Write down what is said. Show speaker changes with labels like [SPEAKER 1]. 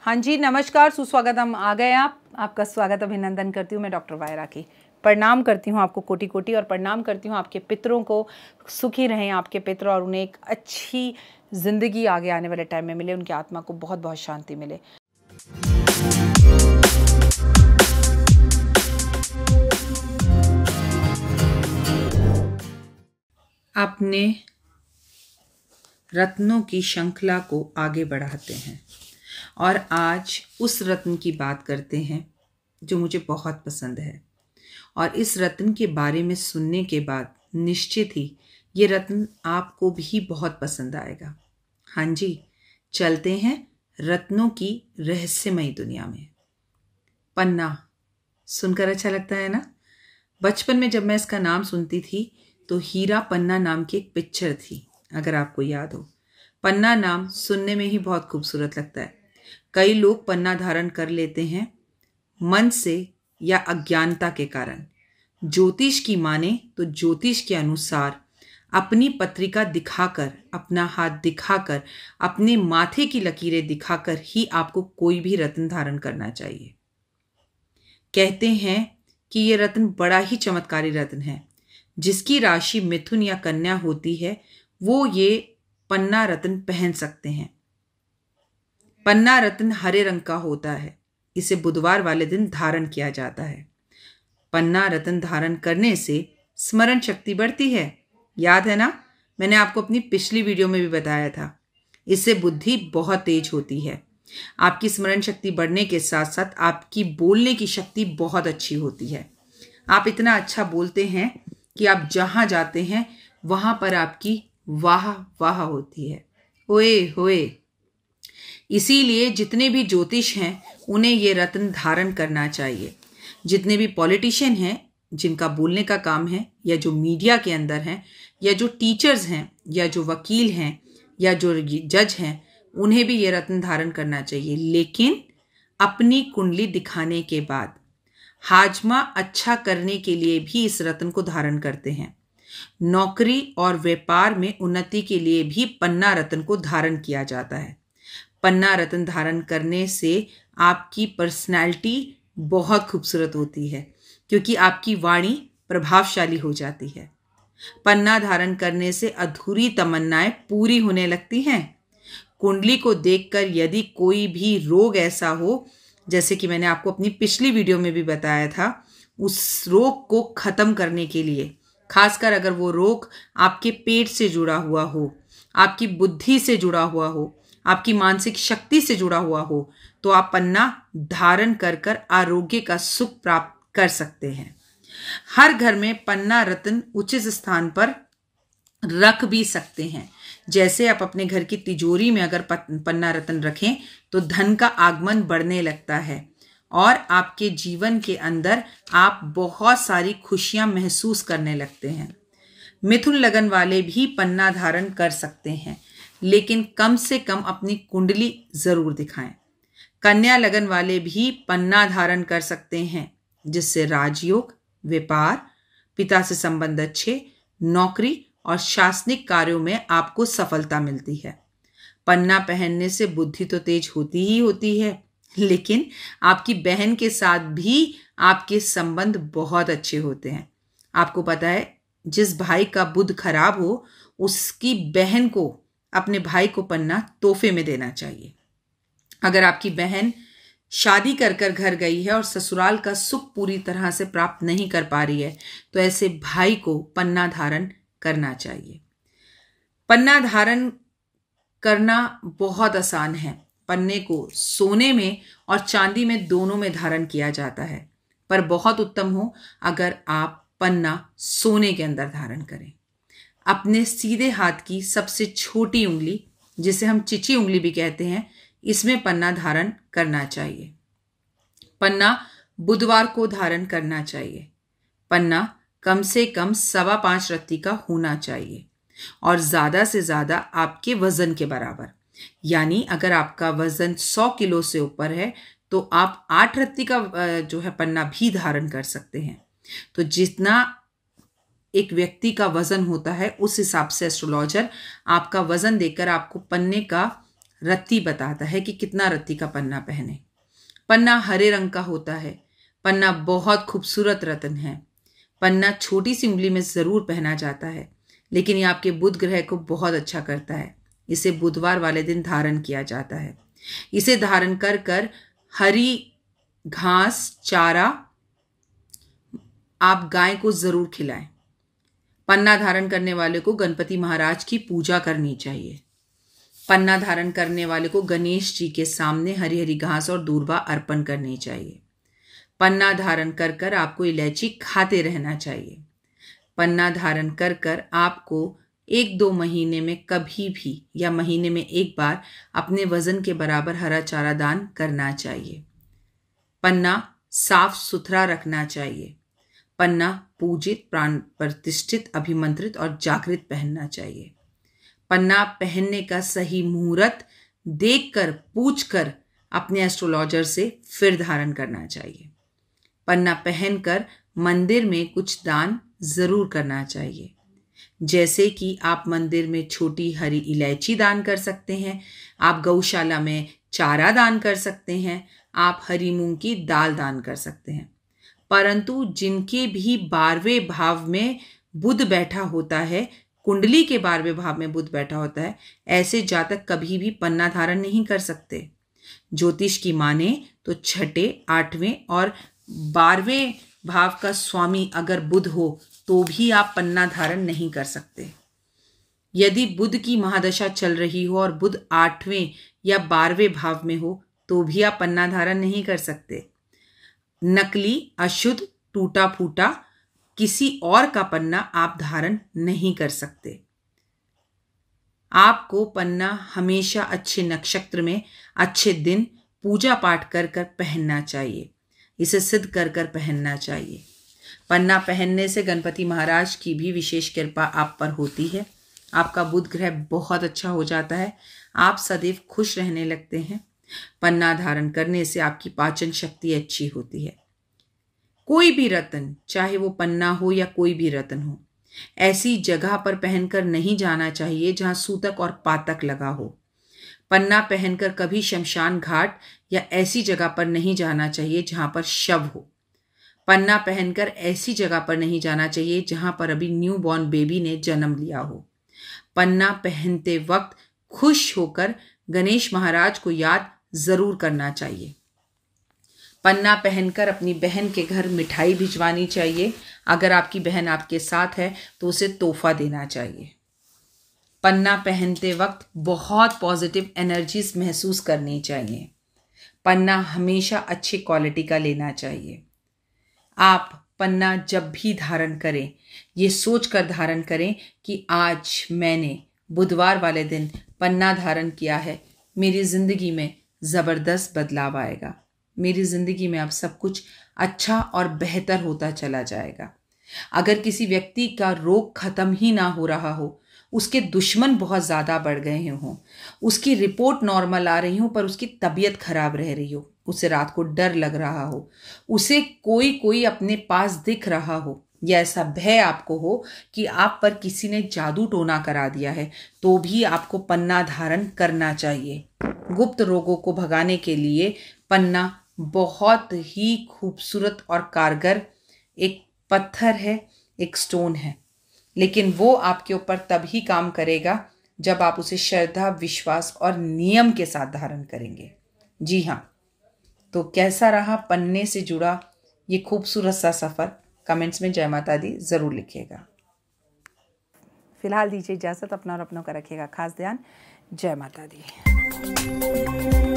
[SPEAKER 1] हाँ जी नमस्कार सुस्वागत हम आ गए आप आपका स्वागत अभिनंदन करती हूँ मैं डॉक्टर वायरा की प्रणाम करती हूँ आपको कोटि कोटि और प्रणाम करती हूँ आपके पितरों को सुखी रहें आपके पितर और उन्हें एक अच्छी ज़िंदगी आगे आने वाले टाइम में मिले उनकी आत्मा को बहुत बहुत शांति मिले अपने रत्नों की श्रृंखला को आगे बढ़ाते हैं और आज उस रत्न की बात करते हैं जो मुझे बहुत पसंद है और इस रत्न के बारे में सुनने के बाद निश्चित ही ये रत्न आपको भी बहुत पसंद आएगा हाँ जी चलते हैं रत्नों की रहस्यमयी दुनिया में पन्ना सुनकर अच्छा लगता है ना बचपन में जब मैं इसका नाम सुनती थी तो हीरा पन्ना नाम की एक पिक्चर थी अगर आपको याद हो पन्ना नाम सुनने में ही बहुत खूबसूरत लगता है कई लोग पन्ना धारण कर लेते हैं मन से या अज्ञानता के कारण ज्योतिष की माने तो ज्योतिष के अनुसार अपनी पत्रिका दिखाकर अपना हाथ दिखाकर अपने माथे की लकीरें दिखाकर ही आपको कोई भी रत्न धारण करना चाहिए कहते हैं कि ये रत्न बड़ा ही चमत्कारी रत्न है जिसकी राशि मिथुन या कन्या होती है वो ये पन्ना रत्न पहन सकते हैं पन्ना रत्न हरे रंग का होता है इसे बुधवार वाले दिन धारण किया जाता है पन्ना रत्न धारण करने से स्मरण शक्ति बढ़ती है याद है ना मैंने आपको अपनी पिछली वीडियो में भी बताया था इससे बुद्धि बहुत तेज होती है आपकी स्मरण शक्ति बढ़ने के साथ साथ आपकी बोलने की शक्ति बहुत अच्छी होती है आप इतना अच्छा बोलते हैं कि आप जहाँ जाते हैं वहाँ पर आपकी वाह वाह होती है ओए होए इसीलिए जितने भी ज्योतिष हैं उन्हें ये रत्न धारण करना चाहिए जितने भी पॉलिटिशियन हैं जिनका बोलने का काम है या जो मीडिया के अंदर हैं या जो टीचर्स हैं या जो वकील हैं या जो जज हैं उन्हें भी ये रत्न धारण करना चाहिए लेकिन अपनी कुंडली दिखाने के बाद हाजमा अच्छा करने के लिए भी इस रत्न को धारण करते हैं नौकरी और व्यापार में उन्नति के लिए भी पन्ना रत्न को धारण किया जाता है पन्ना रतन धारण करने से आपकी पर्सनैलिटी बहुत खूबसूरत होती है क्योंकि आपकी वाणी प्रभावशाली हो जाती है पन्ना धारण करने से अधूरी तमन्नाएं पूरी होने लगती हैं कुंडली को देखकर यदि कोई भी रोग ऐसा हो जैसे कि मैंने आपको अपनी पिछली वीडियो में भी बताया था उस रोग को ख़त्म करने के लिए खासकर अगर वो रोग आपके पेट से जुड़ा हुआ हो आपकी बुद्धि से जुड़ा हुआ हो आपकी मानसिक शक्ति से जुड़ा हुआ हो तो आप पन्ना धारण कर कर आरोग्य का सुख प्राप्त कर सकते हैं हर घर में पन्ना रत्न उचित स्थान पर रख भी सकते हैं जैसे आप अपने घर की तिजोरी में अगर पन्ना रत्न रखें तो धन का आगमन बढ़ने लगता है और आपके जीवन के अंदर आप बहुत सारी खुशियां महसूस करने लगते हैं मिथुन लगन वाले भी पन्ना धारण कर सकते हैं लेकिन कम से कम अपनी कुंडली जरूर दिखाएं कन्या लगन वाले भी पन्ना धारण कर सकते हैं जिससे राजयोग व्यापार पिता से संबंध अच्छे नौकरी और शासनिक कार्यों में आपको सफलता मिलती है पन्ना पहनने से बुद्धि तो तेज होती ही होती है लेकिन आपकी बहन के साथ भी आपके संबंध बहुत अच्छे होते हैं आपको पता है जिस भाई का बुद्ध खराब हो उसकी बहन को अपने भाई को पन्ना तोहफे में देना चाहिए अगर आपकी बहन शादी कर कर घर गई है और ससुराल का सुख पूरी तरह से प्राप्त नहीं कर पा रही है तो ऐसे भाई को पन्ना धारण करना चाहिए पन्ना धारण करना बहुत आसान है पन्ने को सोने में और चांदी में दोनों में धारण किया जाता है पर बहुत उत्तम हो अगर आप पन्ना सोने के अंदर धारण करें अपने सीधे हाथ की सबसे छोटी उंगली जिसे हम चिची उंगली भी कहते हैं इसमें पन्ना धारण करना चाहिए पन्ना बुधवार को धारण करना चाहिए पन्ना कम से कम सवा पाँच रत्ती का होना चाहिए और ज़्यादा से ज़्यादा आपके वज़न के बराबर यानी अगर आपका वज़न सौ किलो से ऊपर है तो आप आठ रत्ती का जो है पन्ना भी धारण कर सकते हैं तो जितना एक व्यक्ति का वज़न होता है उस हिसाब से एस्ट्रोलॉजर आपका वज़न देकर आपको पन्ने का रत्ती बताता है कि कितना रत्ती का पन्ना पहने पन्ना हरे रंग का होता है पन्ना बहुत खूबसूरत रतन है पन्ना छोटी सी उंगली में ज़रूर पहना जाता है लेकिन ये आपके बुध ग्रह को बहुत अच्छा करता है इसे बुधवार वाले दिन धारण किया जाता है इसे धारण कर कर हरी घास चारा आप गाय को ज़रूर खिलाएं पन्ना धारण करने वाले को गणपति महाराज की पूजा करनी चाहिए पन्ना धारण करने वाले को गणेश जी के सामने हरी हरी घास और दूरबा अर्पण करनी चाहिए पन्ना धारण कर कर आपको इलायची खाते रहना चाहिए पन्ना धारण कर कर आपको एक दो महीने में कभी भी या महीने में एक बार अपने वजन के बराबर हरा चारा दान करना चाहिए पन्ना साफ सुथरा रखना चाहिए पन्ना पूजित प्राण प्रतिष्ठित अभिमंत्रित और जागृत पहनना चाहिए पन्ना पहनने का सही मुहूर्त देखकर पूछकर अपने एस्ट्रोलॉजर से फिर धारण करना चाहिए पन्ना पहनकर मंदिर में कुछ दान ज़रूर करना चाहिए जैसे कि आप मंदिर में छोटी हरी इलायची दान कर सकते हैं आप गौशाला में चारा दान कर सकते हैं आप हरी मूंग की दाल दान कर सकते हैं परंतु जिनके भी बारहवें भाव में बुध बैठा होता है कुंडली के बारहवें भाव में बुध बैठा होता है ऐसे जातक कभी भी पन्ना धारण नहीं कर सकते ज्योतिष की माने तो छठे आठवें और बारहवें भाव का स्वामी अगर बुध हो तो भी आप पन्ना धारण नहीं कर सकते यदि बुध की महादशा चल रही हो और बुध आठवें या बारहवें भाव में हो तो भी आप पन्ना धारण नहीं कर सकते नकली अशुद्ध टूटा फूटा किसी और का पन्ना आप धारण नहीं कर सकते आपको पन्ना हमेशा अच्छे नक्षत्र में अच्छे दिन पूजा पाठ कर कर पहनना चाहिए इसे सिद्ध कर कर पहनना चाहिए पन्ना पहनने से गणपति महाराज की भी विशेष कृपा आप पर होती है आपका बुध ग्रह बहुत अच्छा हो जाता है आप सदैव खुश रहने लगते हैं पन्ना धारण करने से आपकी पाचन शक्ति अच्छी होती है कोई भी रतन चाहे वो पन्ना हो या कोई भी रतन हो ऐसी जगह पर पहनकर नहीं जाना चाहिए जहां सूतक और पातक लगा हो पन्ना पहनकर कभी शमशान घाट या ऐसी जगह पर नहीं जाना चाहिए जहां पर शव हो पन्ना पहनकर ऐसी जगह पर नहीं जाना चाहिए जहां पर अभी न्यू बॉर्न बेबी ने जन्म लिया हो पन्ना पहनते वक्त खुश होकर गणेश महाराज को याद ज़रूर करना चाहिए पन्ना पहनकर अपनी बहन के घर मिठाई भिजवानी चाहिए अगर आपकी बहन आपके साथ है तो उसे तोहफा देना चाहिए पन्ना पहनते वक्त बहुत पॉजिटिव एनर्जीज महसूस करनी चाहिए पन्ना हमेशा अच्छी क्वालिटी का लेना चाहिए आप पन्ना जब भी धारण करें ये सोच कर धारण करें कि आज मैंने बुधवार वाले दिन पन्ना धारण किया है मेरी ज़िंदगी में ज़बरदस्त बदलाव आएगा मेरी ज़िंदगी में अब सब कुछ अच्छा और बेहतर होता चला जाएगा अगर किसी व्यक्ति का रोग ख़त्म ही ना हो रहा हो उसके दुश्मन बहुत ज़्यादा बढ़ गए हों उसकी रिपोर्ट नॉर्मल आ रही हो पर उसकी तबीयत ख़राब रह रही हो उसे रात को डर लग रहा हो उसे कोई कोई अपने पास दिख रहा हो या ऐसा भय आपको हो कि आप पर किसी ने जादू टोना करा दिया है तो भी आपको पन्ना धारण करना चाहिए गुप्त रोगों को भगाने के लिए पन्ना बहुत ही खूबसूरत और कारगर एक पत्थर है एक स्टोन है लेकिन वो आपके ऊपर तभी काम करेगा जब आप उसे श्रद्धा विश्वास और नियम के साथ धारण करेंगे जी हाँ तो कैसा रहा पन्ने से जुड़ा ये खूबसूरत सा सफ़र कमेंट्स में जय माता दी ज़रूर लिखिएगा फिलहाल दीजिए इजाज़त अपना और अपनों का रखिएगा खास ध्यान जय माता दी